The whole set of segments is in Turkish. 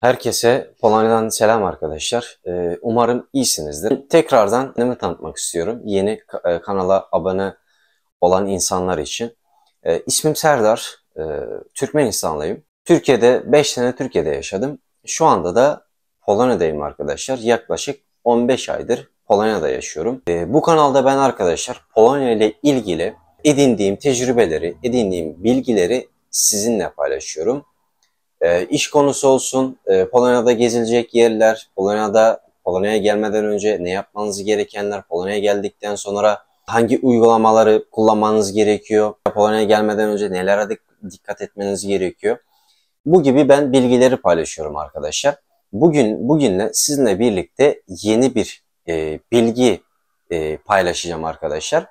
Herkese Polonya'dan selam arkadaşlar. Ee, umarım iyisinizdir. Tekrardan kendimi tanıtmak istiyorum. Yeni e, kanala abone olan insanlar için. Ee, ismim Serdar. Ee, Türkmenistanlıyım. Türkiye'de 5 sene Türkiye'de yaşadım. Şu anda da Polonya'dayım arkadaşlar. Yaklaşık 15 aydır Polonya'da yaşıyorum. Bu kanalda ben arkadaşlar Polonya ile ilgili edindiğim tecrübeleri, edindiğim bilgileri sizinle paylaşıyorum. E, iş konusu olsun, e, Polonya'da gezilecek yerler, Polonya'da Polonya'ya gelmeden önce ne yapmanız gerekenler, Polonya'ya geldikten sonra hangi uygulamaları kullanmanız gerekiyor, Polonya'ya gelmeden önce nelere dikkat etmeniz gerekiyor. Bu gibi ben bilgileri paylaşıyorum arkadaşlar. Bugün bugünle sizinle birlikte yeni bir e, bilgi e, paylaşacağım arkadaşlar.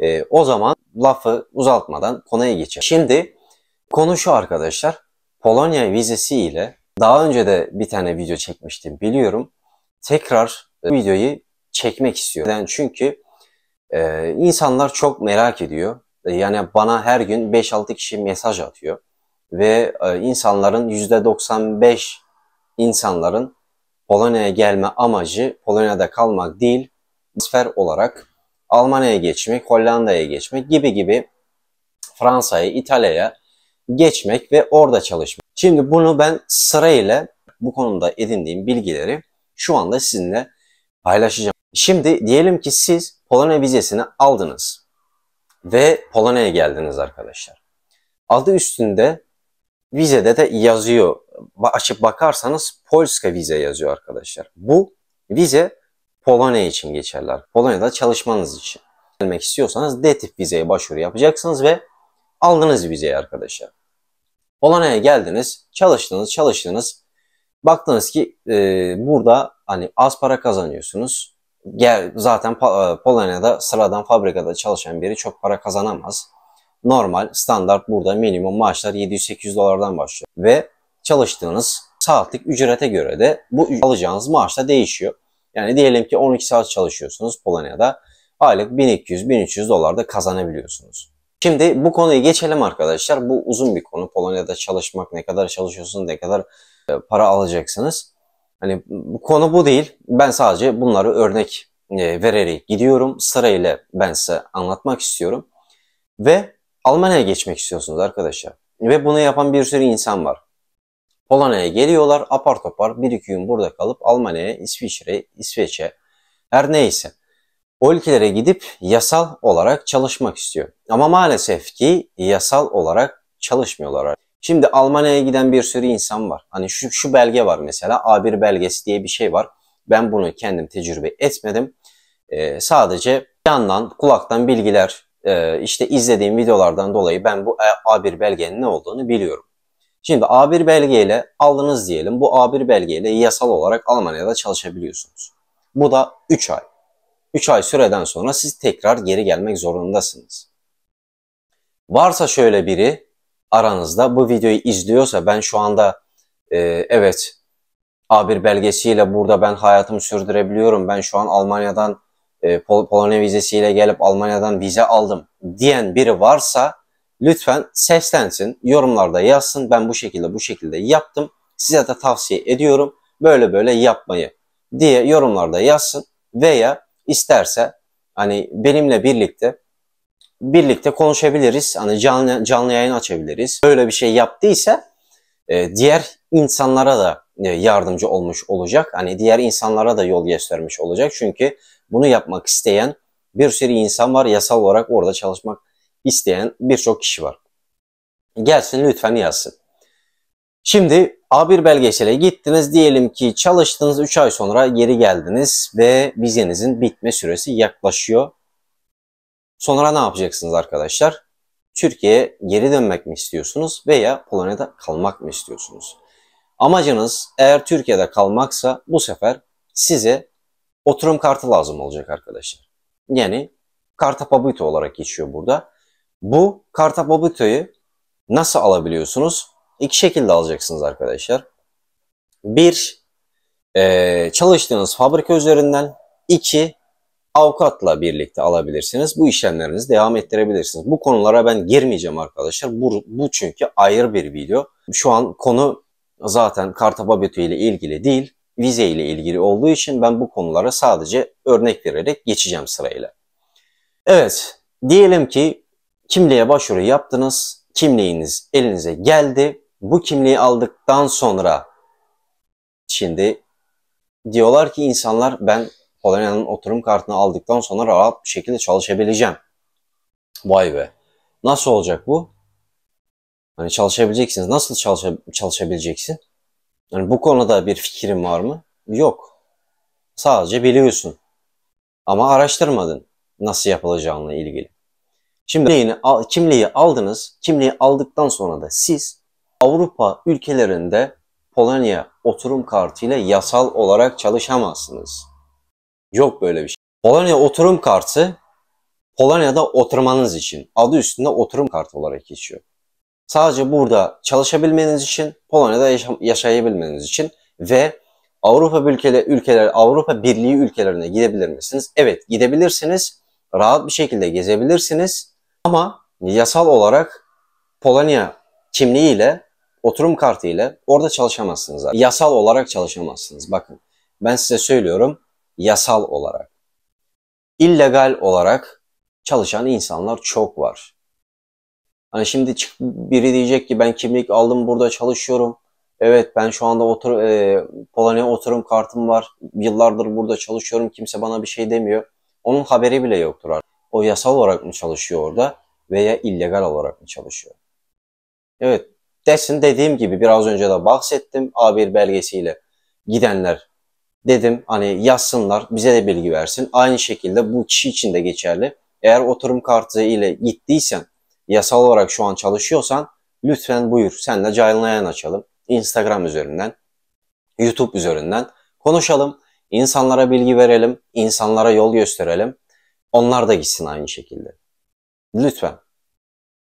E, o zaman lafı uzatmadan konuya geçelim. Şimdi konu şu arkadaşlar. Polonya vizesi ile daha önce de bir tane video çekmiştim biliyorum. Tekrar e, videoyu çekmek istiyorum. Neden? Çünkü e, insanlar çok merak ediyor. E, yani bana her gün 5-6 kişi mesaj atıyor. Ve e, insanların %95 insanların Polonya'ya gelme amacı Polonya'da kalmak değil, transfer olarak Almanya'ya geçmek, Hollanda'ya geçmek gibi gibi Fransa'ya, İtalya'ya geçmek ve orada çalışmak. Şimdi bunu ben sırayla bu konuda edindiğim bilgileri şu anda sizinle paylaşacağım. Şimdi diyelim ki siz Polonya vizesini aldınız ve Polonya'ya geldiniz arkadaşlar. Adı üstünde vizede de yazıyor. Açıp bakarsanız Polska vize yazıyor arkadaşlar. Bu vize Polonya için geçerler. Polonya'da çalışmanız için. Gelmek istiyorsanız D tip vizeye başvuru yapacaksınız ve Aldınız vizeyi arkadaşlar. Polonya'ya geldiniz, çalıştınız, çalıştınız. Baktınız ki e, burada hani az para kazanıyorsunuz. Gel, zaten e, Polonya'da sıradan fabrikada çalışan biri çok para kazanamaz. Normal, standart burada minimum maaşlar 700-800 dolardan başlıyor. Ve çalıştığınız saatlik ücrete göre de bu alacağınız maaş da değişiyor. Yani diyelim ki 12 saat çalışıyorsunuz Polonya'da. Aylık 1200-1300 dolar da kazanabiliyorsunuz. Şimdi bu konuyu geçelim arkadaşlar. Bu uzun bir konu. Polonya'da çalışmak, ne kadar çalışıyorsunuz, ne kadar e, para alacaksınız. Hani bu konu bu değil. Ben sadece bunları örnek e, vererek gidiyorum. Sırayla ben size anlatmak istiyorum. Ve Almanya'ya geçmek istiyorsunuz arkadaşlar. Ve bunu yapan bir sürü insan var. Polonya'ya geliyorlar apar topar bir iki gün burada kalıp Almanya'ya, İsviçre'ye, İsveç'e her neyse o ülkelere gidip yasal olarak çalışmak istiyor. Ama maalesef ki yasal olarak çalışmıyorlar. Şimdi Almanya'ya giden bir sürü insan var. Hani şu, şu belge var mesela A1 belgesi diye bir şey var. Ben bunu kendim tecrübe etmedim. Ee, sadece yandan kulaktan bilgiler e, işte izlediğim videolardan dolayı ben bu e, A1 belgenin ne olduğunu biliyorum. Şimdi A1 belgeyle aldınız diyelim. Bu A1 belgeyle yasal olarak Almanya'da çalışabiliyorsunuz. Bu da 3 ay. 3 ay süreden sonra siz tekrar geri gelmek zorundasınız. Varsa şöyle biri aranızda bu videoyu izliyorsa ben şu anda e, evet A1 belgesiyle burada ben hayatımı sürdürebiliyorum. Ben şu an Almanya'dan e, Pol Polonya vizesiyle gelip Almanya'dan vize aldım diyen biri varsa lütfen seslensin, yorumlarda yazsın. Ben bu şekilde bu şekilde yaptım. Size de tavsiye ediyorum böyle böyle yapmayı diye yorumlarda yazsın veya isterse hani benimle birlikte birlikte konuşabiliriz. Hani canlı, canlı yayın açabiliriz. Böyle bir şey yaptıysa e, diğer insanlara da e, yardımcı olmuş olacak. Hani diğer insanlara da yol göstermiş olacak. Çünkü bunu yapmak isteyen bir sürü insan var. Yasal olarak orada çalışmak isteyen birçok kişi var. Gelsin lütfen yazsın. Şimdi A1 belgesele gittiniz diyelim ki çalıştınız 3 ay sonra geri geldiniz ve vizenizin bitme süresi yaklaşıyor. Sonra ne yapacaksınız arkadaşlar? Türkiye'ye geri dönmek mi istiyorsunuz veya Polonya'da kalmak mı istiyorsunuz? Amacınız eğer Türkiye'de kalmaksa bu sefer size oturum kartı lazım olacak arkadaşlar. Yani kartapabito olarak geçiyor burada. Bu kartapabitoyu nasıl alabiliyorsunuz? iki şekilde alacaksınız arkadaşlar. Bir, e, çalıştığınız fabrika üzerinden. iki avukatla birlikte alabilirsiniz. Bu işlemlerinizi devam ettirebilirsiniz. Bu konulara ben girmeyeceğim arkadaşlar. Bu, bu çünkü ayrı bir video. Şu an konu zaten Kartapa Betü ile ilgili değil, vize ile ilgili olduğu için ben bu konulara sadece örnek vererek geçeceğim sırayla. Evet, diyelim ki kimliğe başvuru yaptınız, kimliğiniz elinize geldi bu kimliği aldıktan sonra şimdi diyorlar ki insanlar ben Polonya'nın oturum kartını aldıktan sonra rahat bir şekilde çalışabileceğim. Vay be. Nasıl olacak bu? Hani çalışabileceksiniz. Nasıl çalışa, çalışabileceksin? Yani bu konuda bir fikrin var mı? Yok. Sadece biliyorsun. Ama araştırmadın nasıl yapılacağını ilgili. Şimdi kimliği aldınız. Kimliği aldıktan sonra da siz Avrupa ülkelerinde Polonya oturum kartı ile yasal olarak çalışamazsınız. Yok böyle bir şey. Polonya oturum kartı Polonya'da oturmanız için adı üstünde oturum kartı olarak geçiyor. Sadece burada çalışabilmeniz için, Polonya'da yaşa- yaşayabilmeniz için ve Avrupa ülkeleri, ülkeler, Avrupa Birliği ülkelerine gidebilir misiniz? Evet, gidebilirsiniz. Rahat bir şekilde gezebilirsiniz. Ama yasal olarak Polonya kimliğiyle oturum kartı ile orada çalışamazsınız. Abi. Yasal olarak çalışamazsınız. Bakın ben size söylüyorum yasal olarak. illegal olarak çalışan insanlar çok var. Hani şimdi biri diyecek ki ben kimlik aldım burada çalışıyorum. Evet ben şu anda otur e, Polonya oturum kartım var. Yıllardır burada çalışıyorum. Kimse bana bir şey demiyor. Onun haberi bile yoktur artık. O yasal olarak mı çalışıyor orada veya illegal olarak mı çalışıyor? Evet Desin dediğim gibi biraz önce de bahsettim A1 belgesiyle gidenler dedim hani yazsınlar bize de bilgi versin. Aynı şekilde bu kişi için de geçerli. Eğer oturum kartı ile gittiysen yasal olarak şu an çalışıyorsan lütfen buyur senle canlı açalım. Instagram üzerinden, YouTube üzerinden konuşalım. İnsanlara bilgi verelim, insanlara yol gösterelim. Onlar da gitsin aynı şekilde. Lütfen.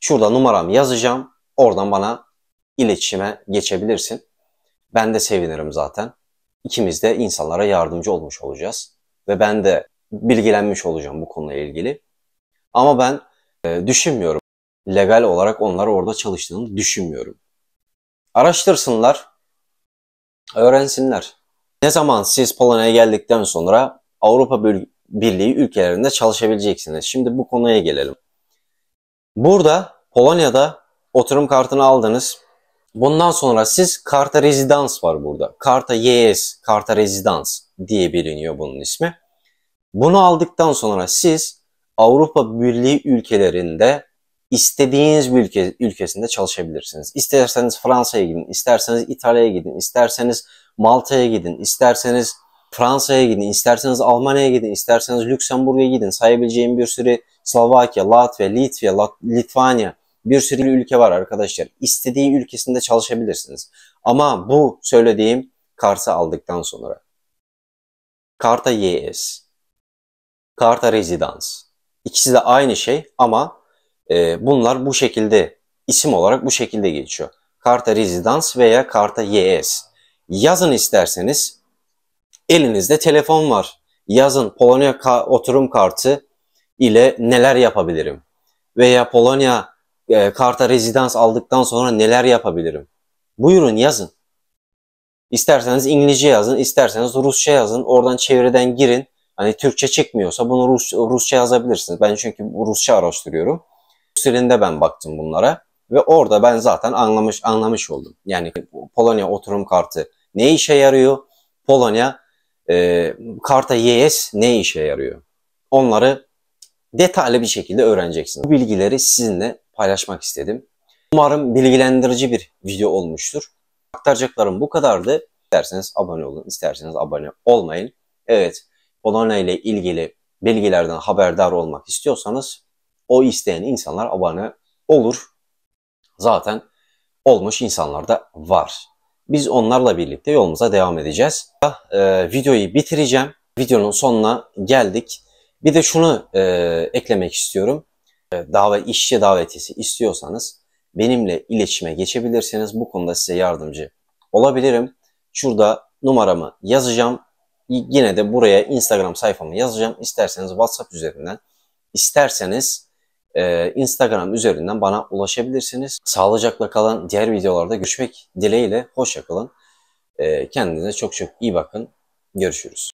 Şurada numaram yazacağım. Oradan bana iletişime geçebilirsin. Ben de sevinirim zaten. İkimiz de insanlara yardımcı olmuş olacağız. Ve ben de bilgilenmiş olacağım bu konuyla ilgili. Ama ben e, düşünmüyorum. Legal olarak onlar orada çalıştığını düşünmüyorum. Araştırsınlar, öğrensinler. Ne zaman siz Polonya'ya geldikten sonra Avrupa Birliği ülkelerinde çalışabileceksiniz. Şimdi bu konuya gelelim. Burada Polonya'da oturum kartını aldınız. Bundan sonra siz Karta Rezidans var burada. Karta YS, Karta Rezidans diye biliniyor bunun ismi. Bunu aldıktan sonra siz Avrupa Birliği ülkelerinde istediğiniz bir ülke, ülkesinde çalışabilirsiniz. İsterseniz Fransa'ya gidin, isterseniz İtalya'ya gidin, isterseniz Malta'ya gidin, isterseniz Fransa'ya gidin, isterseniz Almanya'ya gidin, isterseniz Lüksemburg'a gidin. Sayabileceğim bir sürü Slovakya, Latvya, Litva, Litvanya bir sürü ülke var arkadaşlar. İstediğin ülkesinde çalışabilirsiniz. Ama bu söylediğim Kars'ı aldıktan sonra. Karta YS, Karta Rezidans. İkisi de aynı şey ama e, bunlar bu şekilde isim olarak bu şekilde geçiyor. Karta Rezidans veya Karta YS. Yazın isterseniz elinizde telefon var. Yazın Polonya ka oturum kartı ile neler yapabilirim veya Polonya e, karta rezidans aldıktan sonra neler yapabilirim? Buyurun yazın. İsterseniz İngilizce yazın, isterseniz Rusça yazın. Oradan çevreden girin. Hani Türkçe çıkmıyorsa bunu Rus, Rusça yazabilirsiniz. Ben çünkü Rusça araştırıyorum. Rus ben baktım bunlara ve orada ben zaten anlamış anlamış oldum. Yani Polonya oturum kartı ne işe yarıyor? Polonya e, karta yes ne işe yarıyor? Onları detaylı bir şekilde öğreneceksiniz. Bu bilgileri sizinle paylaşmak istedim. Umarım bilgilendirici bir video olmuştur. Aktaracaklarım bu kadardı. İsterseniz abone olun, isterseniz abone olmayın. Evet, Polonya ile ilgili bilgilerden haberdar olmak istiyorsanız o isteyen insanlar abone olur. Zaten olmuş insanlar da var. Biz onlarla birlikte yolumuza devam edeceğiz. Ee, videoyu bitireceğim. Videonun sonuna geldik. Bir de şunu e, eklemek istiyorum. E, davet işçi davetisi istiyorsanız benimle iletişime geçebilirsiniz. Bu konuda size yardımcı olabilirim. Şurada numaramı yazacağım. Yine de buraya Instagram sayfamı yazacağım. İsterseniz WhatsApp üzerinden, isterseniz e, Instagram üzerinden bana ulaşabilirsiniz. Sağlıcakla kalan diğer videolarda görüşmek dileğiyle. Hoşçakalın. E, kendinize çok çok iyi bakın. Görüşürüz.